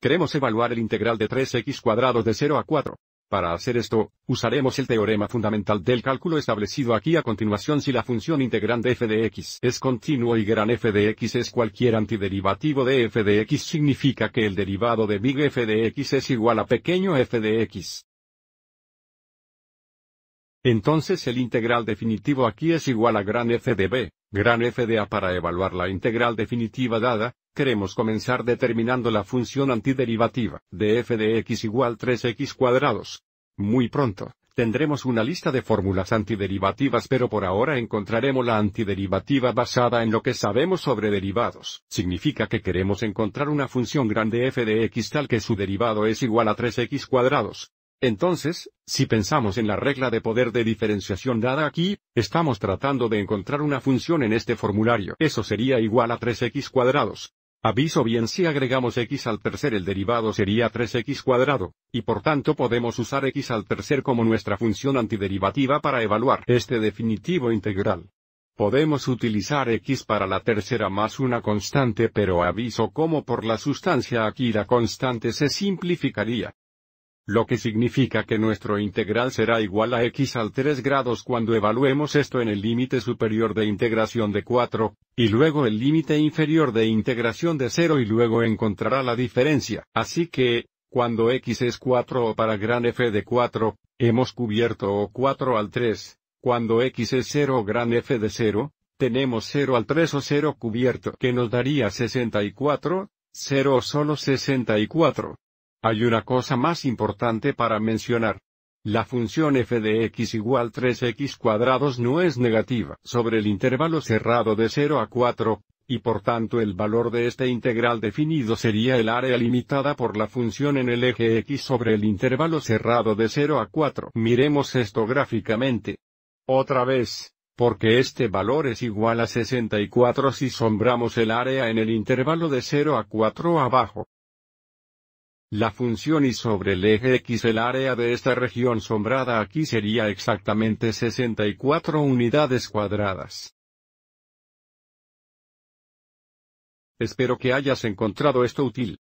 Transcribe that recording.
Queremos evaluar el integral de 3x cuadrados de 0 a 4. Para hacer esto, usaremos el teorema fundamental del cálculo establecido aquí a continuación si la función de f de x es continuo y gran f de x es cualquier antiderivativo de f de x significa que el derivado de big f de x es igual a pequeño f de x. Entonces el integral definitivo aquí es igual a gran f de b, gran f de a para evaluar la integral definitiva dada, Queremos comenzar determinando la función antiderivativa de f de x igual 3x cuadrados. Muy pronto, tendremos una lista de fórmulas antiderivativas pero por ahora encontraremos la antiderivativa basada en lo que sabemos sobre derivados. Significa que queremos encontrar una función grande f de x tal que su derivado es igual a 3x cuadrados. Entonces, si pensamos en la regla de poder de diferenciación dada aquí, estamos tratando de encontrar una función en este formulario. Eso sería igual a 3x cuadrados. Aviso bien si agregamos x al tercer el derivado sería 3x cuadrado, y por tanto podemos usar x al tercer como nuestra función antiderivativa para evaluar este definitivo integral. Podemos utilizar x para la tercera más una constante pero aviso como por la sustancia aquí la constante se simplificaría lo que significa que nuestro integral será igual a x al 3 grados cuando evaluemos esto en el límite superior de integración de 4, y luego el límite inferior de integración de 0 y luego encontrará la diferencia. Así que, cuando x es 4 o para gran f de 4, hemos cubierto o 4 al 3, cuando x es 0 o gran f de 0, tenemos 0 al 3 o 0 cubierto que nos daría 64, 0 o solo 64. Hay una cosa más importante para mencionar. La función f de x igual 3x cuadrados no es negativa sobre el intervalo cerrado de 0 a 4, y por tanto el valor de este integral definido sería el área limitada por la función en el eje x sobre el intervalo cerrado de 0 a 4. Miremos esto gráficamente. Otra vez, porque este valor es igual a 64 si sombramos el área en el intervalo de 0 a 4 abajo la función y sobre el eje X el área de esta región sombrada aquí sería exactamente 64 unidades cuadradas. Espero que hayas encontrado esto útil.